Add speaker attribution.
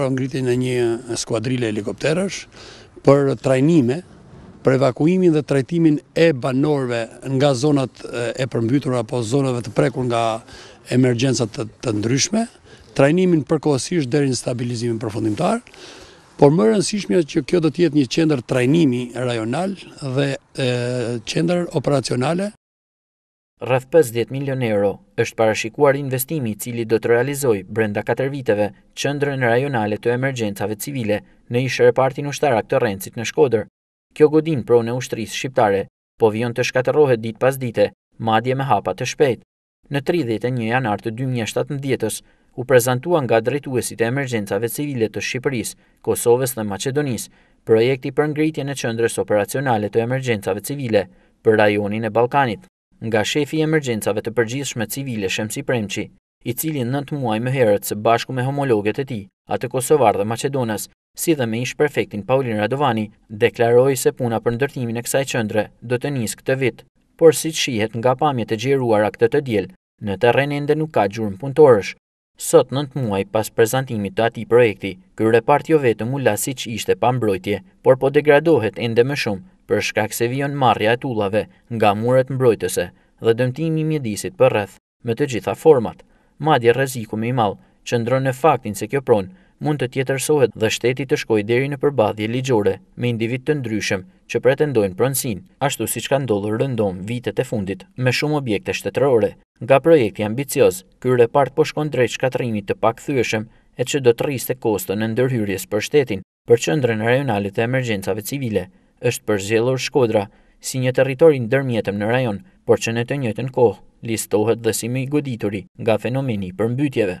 Speaker 1: për ngritin e një skuadrile helikopterësh për trajnime, për evakuimin dhe trajtimin e banorve nga zonat e përmbytur apo zonave të prekur nga emergjensat të ndryshme, trajnimin përkohësisht dhe në stabilizimin përfundimtar, por më rënsishmja që kjo do tjetë një qender trajnimi rajonal dhe qender operacionale,
Speaker 2: rrëth 50 milion euro është parashikuar investimi cili do të realizoj brenda 4 viteve qëndrën rajonale të emergjencave civile në ishë repartin ushtarak të rencit në Shkoder. Kjo godin pro në ushtrisë shqiptare, po vion të shkaterohet dit pas dite, madje me hapa të shpejt. Në 31 janar të 2017-ës, u prezentua nga drejtuesit e emergjencave civile të Shqipëris, Kosovës dhe Macedonis, projekti për ngritje në qëndrës operacionale të emergjencave civile për rajonin e Balkanit nga shefi i emergjencave të përgjithshme civile Shemsi Premçi, i cili në të muaj më herët së bashku me homologet e ti, atë Kosovar dhe Macedonas, si dhe me ish prefektin Paulin Radovani, deklaroi se puna për ndërtimin e kësaj qëndre do të njësë këtë vit, por si që shihet nga pamjet të a këtë të djel, në të renende nuk ka gjurën punëtorësh. Sot në të muaj pas prezentimit të ati projekti, kërë repart jo vetë mulla si që ishte pa mbrojtje, por po degradohet ende më shumë për shkak se vion marrja e tullave nga muret mbrojtëse dhe dëmtimi i mjedisit për rreth me të gjitha format. Madje rreziku më i madh që ndron në faktin se kjo pronë mund të tjetërsohet dhe shteti të shkojë deri në përbadhje ligjore me individ të ndryshëm që pretendojnë pronësin, ashtu siç ka ndodhur rëndom vitet e fundit me shumë objekte shtetërore. Nga projekti ambicioz, ky repart po shkon drejt shkatrimit të pakthyeshëm e që do të rriste koston e ndërhyrjes për shtetin për qëndrën rajonale të emergjencave civile është përzjellur Shkodra si një territori ndërmjetëm në rajon, por që në të njëjtën kohë listohet dhe si më i goditur nga fenomeni i përmbytjeve.